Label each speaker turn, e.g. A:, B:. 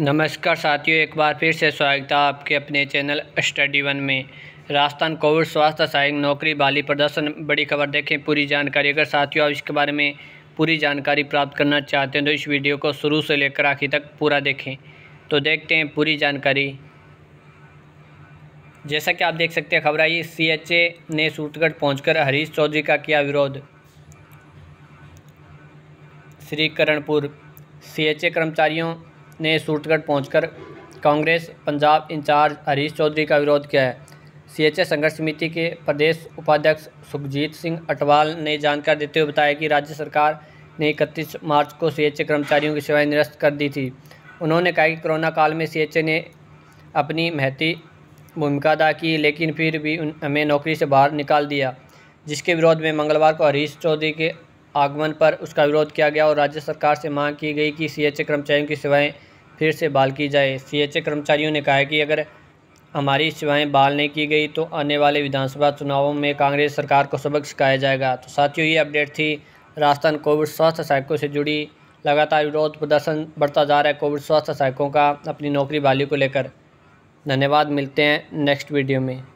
A: नमस्कार साथियों एक बार फिर से स्वागत है आपके अपने चैनल स्टडी वन में राजस्थान कोविड स्वास्थ्य सहायक नौकरी बाली प्रदर्शन बड़ी खबर देखें पूरी जानकारी अगर साथियों आप इसके बारे में पूरी जानकारी प्राप्त करना चाहते हैं तो इस वीडियो को शुरू से लेकर आखिर तक पूरा देखें तो देखते हैं पूरी जानकारी जैसा कि आप देख सकते हैं खबर आई सी एच ए ने सूटगढ़ पहुँचकर हरीश चौधरी का किया विरोध Shri Karanpur C H A कर्मचारियों ने सूरतगढ़ पहुंचकर कांग्रेस पंजाब इंचार्ज हरीश चौधरी का विरोध किया है सीएचए संघर्ष समिति के प्रदेश उपाध्यक्ष सुखजीत सिंह अटवाल ने जानकारी देते हुए बताया कि राज्य सरकार ने इकतीस मार्च को सी कर्मचारियों की सेवाएं निरस्त कर दी थी उन्होंने कहा कि कोरोना काल में सी ने अपनी महती भूमिका अदा की लेकिन फिर भी हमें नौकरी से बाहर निकाल दिया जिसके विरोध में मंगलवार को हरीश चौधरी के आगमन पर उसका विरोध किया गया और राज्य सरकार से मांग की गई कि सी कर्मचारियों की सेवाएँ फिर से बहाल की जाए सी कर्मचारियों ने कहा कि अगर हमारी सेवाएँ बहाल नहीं की गई तो आने वाले विधानसभा चुनावों में कांग्रेस सरकार को सबक सिखाया जाएगा तो साथियों ये अपडेट थी राजस्थान कोविड स्वास्थ्य सहायकों से जुड़ी लगातार विरोध प्रदर्शन बढ़ता जा रहा है कोविड स्वास्थ्य सहायकों का अपनी नौकरी बहाली को लेकर धन्यवाद मिलते हैं नेक्स्ट वीडियो में